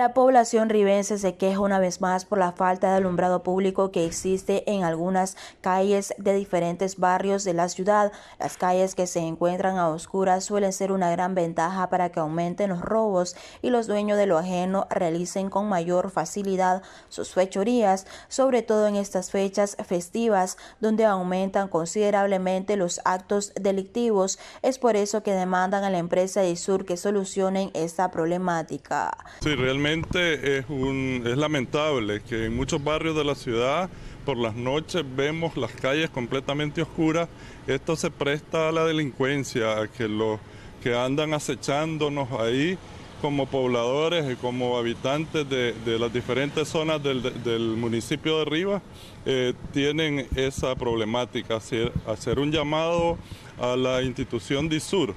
La población ribense se queja una vez más por la falta de alumbrado público que existe en algunas calles de diferentes barrios de la ciudad. Las calles que se encuentran a oscuras suelen ser una gran ventaja para que aumenten los robos y los dueños de lo ajeno realicen con mayor facilidad sus fechorías, sobre todo en estas fechas festivas donde aumentan considerablemente los actos delictivos. Es por eso que demandan a la empresa de Sur que solucionen esta problemática. realmente es, lamentable que en muchos barrios de la ciudad por las noches vemos las calles completamente oscuras. Esto se presta a la delincuencia, a que los que andan acechándonos ahí como pobladores y como habitantes de, las diferentes zonas del, municipio de Rivas eh, tienen esa problemática. Hacer, hacer un llamado a la institución DISUR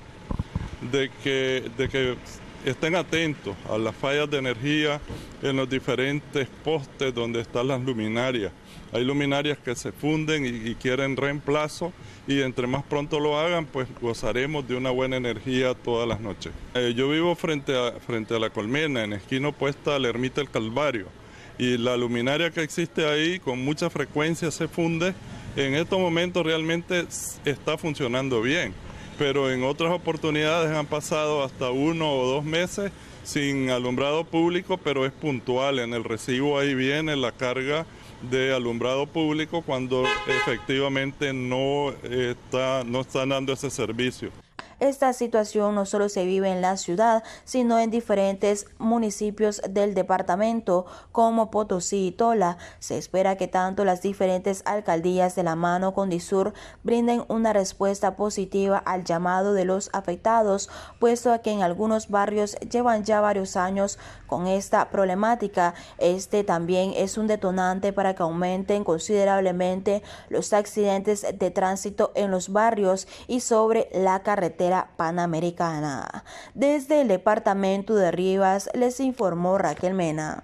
de que, de que estén atentos a las fallas de energía en los diferentes postes donde están las luminarias. Hay luminarias que se funden y, quieren reemplazo y entre más pronto lo hagan, pues gozaremos de una buena energía todas las noches. Eh, yo vivo frente a, frente a la colmena, en esquina opuesta a la ermita del Calvario y la luminaria que existe ahí con mucha frecuencia se funde. En estos momentos realmente está funcionando bien pero en otras oportunidades han pasado hasta uno o dos meses sin alumbrado público, pero es puntual. En el recibo ahí viene la carga de alumbrado público cuando efectivamente no está, no están dando ese servicio. Esta situación no solo se vive en la ciudad, sino en diferentes municipios del departamento como Potosí y Tola. Se espera que tanto las diferentes alcaldías de la mano con Disur brinden una respuesta positiva al llamado de los afectados, puesto que en algunos barrios llevan ya varios años con esta problemática. Este también es un detonante para que aumenten considerablemente los accidentes de tránsito en los barrios y sobre la carretera panamericana. Desde el departamento de Rivas les informó Raquel Mena.